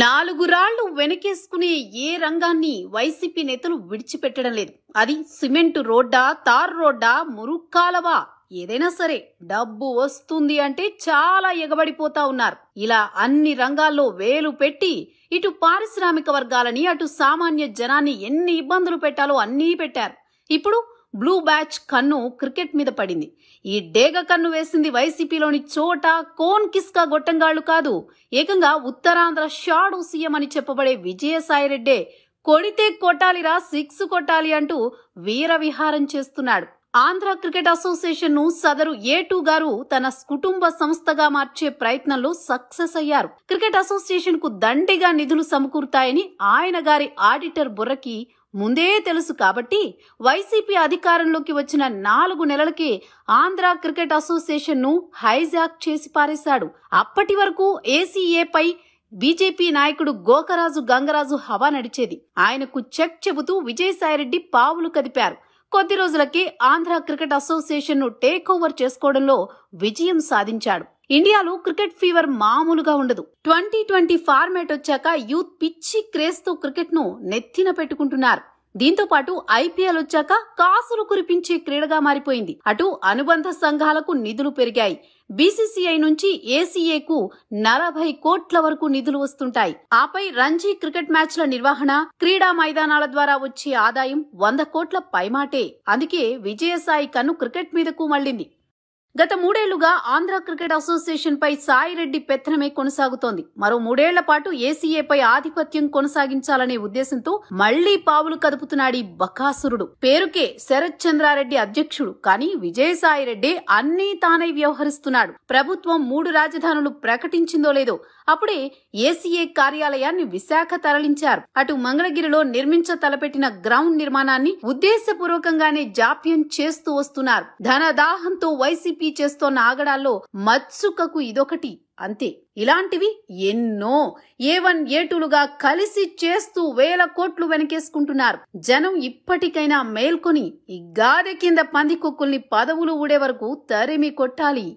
నాలుగు రాళ్లు వెనకేసుకునే ఏ రంగాన్ని వైసీపీ నేతలు విడిచిపెట్టడం లేదు అది సిమెంట్ రోడ్డా తార్ రోడ్డా మురుక్కాలవా ఏదైనా సరే డబ్బు వస్తుంది అంటే చాలా ఎగబడిపోతా ఉన్నారు ఇలా అన్ని రంగాల్లో వేలు పెట్టి ఇటు పారిశ్రామిక వర్గాలని అటు సామాన్య జనాన్ని ఎన్ని ఇబ్బందులు పెట్టాలో అన్నీ పెట్టారు ఇప్పుడు బ్లూ బ్యాచ్ కన్ను క్రికెట్ మీద పడింది ఈ డేగ కన్ను వేసింది వైసీపీలోని చోట కోన్ కిస్కా గొట్టంగాళ్లు కాదు ఏకంగా ఉత్తరాంధ్ర షాడు సీఎం అని చెప్పబడే విజయసాయిరెడ్డే కొడితే కొట్టాలిరా సిక్స్ కొట్టాలి అంటూ వీర విహారం చేస్తున్నాడు ఆంధ్ర క్రికెట్ అసోసియేషన్ ను సదరు ఏటూ గారు తన కుటుంబ సంస్థగా మార్చే ప్రయత్నంలో సక్సెస్ అయ్యారు క్రికెట్ అసోసియేషన్ కు దండిగా నిధులు సమకూరుతాయని ఆయన గారి ఆడిటర్ బుర్రకి ముందే తెలుసు కాబట్టి వైసీపీ అధికారంలోకి వచ్చిన నాలుగు నెలలకే ఆంధ్ర క్రికెట్ అసోసియేషన్ను హైజాక్ చేసి పారేశాడు అప్పటి వరకు ఏసీఏపై బీజేపీ నాయకుడు గోకరాజు గంగరాజు హవా నడిచేది ఆయనకు చెక్ చెబుతూ విజయసాయిరెడ్డి పావులు కదిపారు కొద్ది రోజులకే ఆంధ్ర క్రికెట్ అసోసియేషన్ను టేక్ ఓవర్ చేసుకోవడంలో విజయం సాధించాడు ఇండియాలో క్రికెట్ ఫీవర్ మామూలుగా ఉండదు ట్వంటీ ట్వంటీ ఫార్మేట్ వచ్చాక యూత్ పిచ్చి క్రికెట్ క్రికెట్ను నెత్తిన పెట్టుకుంటున్నారు దీంతో పాటు ఐపీఎల్ వచ్చాక కాసులు కురిపించే క్రీడగా మారిపోయింది అటు అనుబంధ సంఘాలకు నిధులు పెరిగాయి బీసీసీఐ నుంచి ఏసీఏకు నలభై కోట్ల వరకు నిధులు వస్తుంటాయి ఆపై రంజీ క్రికెట్ మ్యాచ్ల నిర్వహణ క్రీడా మైదానాల ద్వారా వచ్చే ఆదాయం వంద కోట్ల పైమాటే అందుకే విజయసాయి కన్ను క్రికెట్ మీదకు మళ్లింది గత మూడేళ్లుగా ఆంధ్ర క్రికెట్ అసోసియేషన్ పై సాయిరెడ్డి పెత్తనమే కొనసాగుతోంది మరో మూడేళ్ల పాటు ఏసీఏపై ఆధిపత్యం కొనసాగించాలనే ఉద్దేశంతో మళ్లీ పావులు కదుపుతున్నాడు బకాసురుడు పేరుకే శరత్ చంద్రారెడ్డి అధ్యక్షుడు కానీ విజయసాయిరెడ్డి అన్నీ తానే వ్యవహరిస్తున్నాడు ప్రభుత్వం మూడు రాజధానులు ప్రకటించిందో లేదో అప్పుడే ఏసీఏ కార్యాలయాన్ని విశాఖ తరలించారు అటు మంగళగిరిలో నిర్మించ తలపెట్టిన గ్రౌండ్ నిర్మాణాన్ని ఉద్దేశపూర్వకంగానే జాప్యం చేస్తూ వస్తున్నారు ధనదాహంతో వైసీపీ చేస్తోన్న ఆగడాల్లో మత్సుకకు ఇదొకటి అంతే ఇలాంటివి ఎన్నో ఏ వన్ ఏ టూలుగా కలిసి చేస్తూ వేల కోట్లు వెనకేసుకుంటున్నారు జనం ఇప్పటికైనా మేల్కొని ఈ గాదె కింద పందికొక్కుల్ని పదవులు ఊడే వరకు తరిమి కొట్టాలి